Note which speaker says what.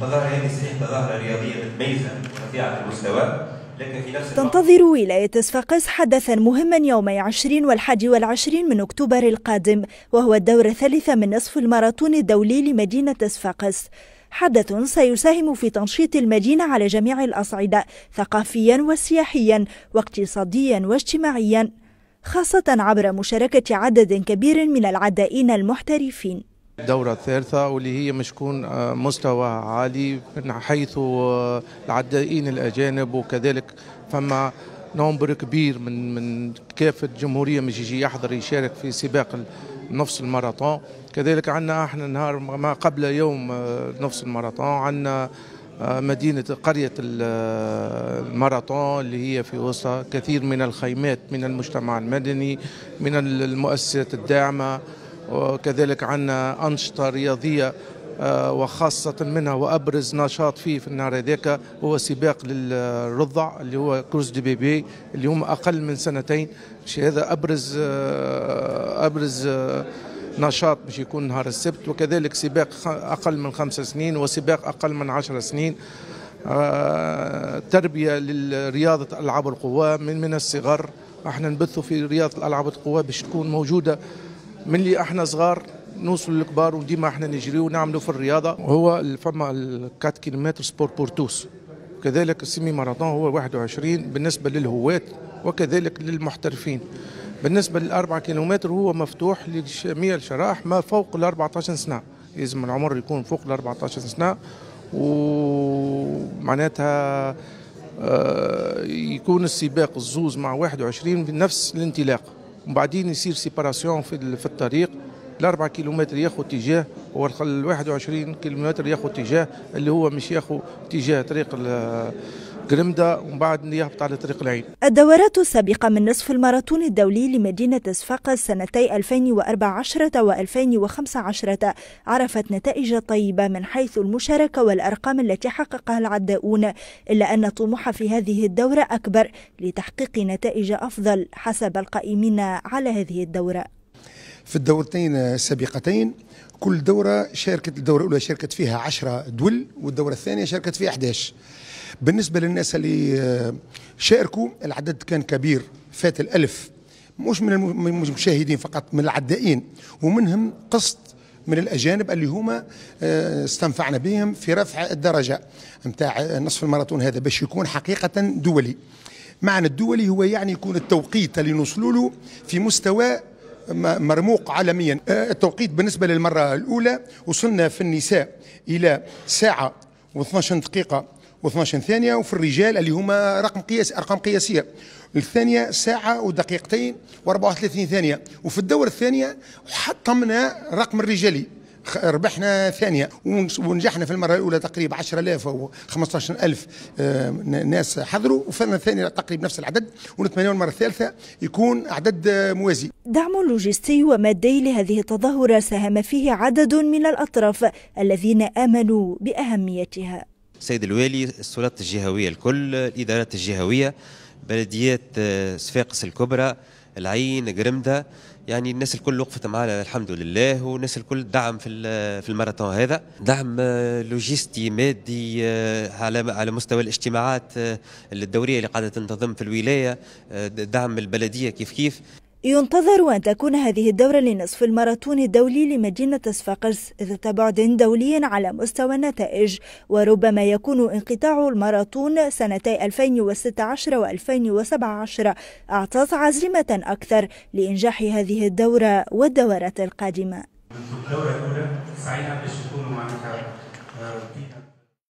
Speaker 1: فظاهرة هذه صحيح تظاهرة رياضية متميزة ورفيعة المستوى لكن في نفس تنتظر
Speaker 2: ولاية صفاقس حدثا مهما يومي 20 والحادي والعشرين من أكتوبر القادم وهو الدورة الثالثة من نصف الماراثون الدولي لمدينة صفاقس حدث سيساهم في تنشيط المدينة على جميع الأصعدة ثقافيا وسياحيا واقتصاديا واجتماعيا خاصة عبر مشاركة عدد كبير من العدائين المحترفين
Speaker 3: الدورة الثالثة واللي هي مشكون آه، مستوى عالي من حيث آه، العدائين الأجانب وكذلك فما نومبر كبير من من كافة الجمهورية مش يجي يحضر يشارك في سباق نفس الماراثون كذلك عندنا احنا نهار ما قبل يوم آه، نفس الماراثون عندنا مدينة قرية الماراثون اللي هي في وسط كثير من الخيمات من المجتمع المدني من المؤسسات الداعمة وكذلك عندنا أنشطة رياضية آه، وخاصة منها وأبرز نشاط فيه في النهار هذاك هو سباق للرضع اللي هو كروز دي بي بي اللي هم أقل من سنتين هذا أبرز آه، أبرز آه، نشاط باش يكون نهار السبت وكذلك سباق أقل من خمس سنين وسباق أقل من عشر سنين تربية لرياضة ألعاب القوى من من الصغر احنا نبثوا في رياضة ألعاب القوى باش تكون موجودة من اللي احنا صغار نوصل للكبار وديما احنا نجري ونعملوا في الرياضه هو فما ال 4 كيلومتر سبور بور توس كذلك السيمي ماراثون هو 21 بالنسبه للهواة وكذلك للمحترفين بالنسبه لل 4 كيلومتر هو مفتوح لجميع الشرائح ما فوق ال 14 سنه لازم العمر يكون فوق ال 14 سنه ومعناتها آه، يكون السباق الزوز مع 21 بنفس الانطلاق وبعدين يصير سيباراسيون في, في الطريق الأربعة كيلومتر ياخذ اتجاه والواحد وعشرين كيلومتر ياخذ اتجاه اللي هو مش ياخذ اتجاه طريق قرمدة ومن بعد نهبط على طريق العين
Speaker 2: الدورات السابقة من نصف الماراثون الدولي لمدينة صفاقس سنتي 2014 و 2015 عرفت نتائج طيبة من حيث المشاركة والأرقام التي حققها العداؤون إلا أن الطموح في هذه الدورة أكبر لتحقيق نتائج أفضل حسب القائمين على هذه الدورة
Speaker 4: في الدورتين السابقتين كل دورة شاركت الدورة الأولى شاركت فيها 10 دول والدورة الثانية شاركت فيها 11 بالنسبة للناس اللي آه، شاركوا العدد كان كبير فات الألف مش من المشاهدين فقط من العدائين ومنهم قسط من الاجانب اللي هما آه، استنفعنا بهم في رفع الدرجه نتاع آه، نصف الماراثون هذا باش يكون حقيقه دولي معنى الدولي هو يعني يكون التوقيت اللي نوصلوا له في مستوى مرموق عالميا التوقيت بالنسبه للمره الاولى وصلنا في النساء الى ساعه و12 دقيقه و12 ثانيه وفي الرجال اللي هما رقم قياس ارقام قياسيه الثانيه ساعه ودقيقتين و34 ثانيه وفي الدوره الثانيه حطمنا رقم الرجالي ربحنا ثانية ونجحنا في المرة الأولى تقريبا 10000 أو 15000 ناس حضروا المرة الثانية تقريبا نفس العدد ونتمنى المرة الثالثة يكون عدد آه، موازي دعم لوجستي ومادي
Speaker 2: لهذه التظاهرة ساهم فيه عدد من الأطراف الذين آمنوا بأهميتها
Speaker 1: السيد الوالي السلطات الجهويه الكل الادارات الجهويه بلديات آه، صفاقس الكبرى العين قرمده يعني الناس الكل وقفت معنا الحمد لله والناس الكل دعم في في الماراثون هذا دعم آه، لوجيستي مادي آه، على على مستوى الاجتماعات الدوريه اللي قاعده تنتظم في الولايه دعم البلديه كيف كيف
Speaker 2: ينتظر أن تكون هذه الدورة لنصف الماراثون الدولي لمدينة صفاقس ذات بعد دولي على مستوى النتائج وربما يكون انقطاع الماراثون سنتي 2016 و 2017 أعطت عزيمة أكثر لإنجاح هذه الدورة والدورات القادمة
Speaker 3: الدورة سعينا باش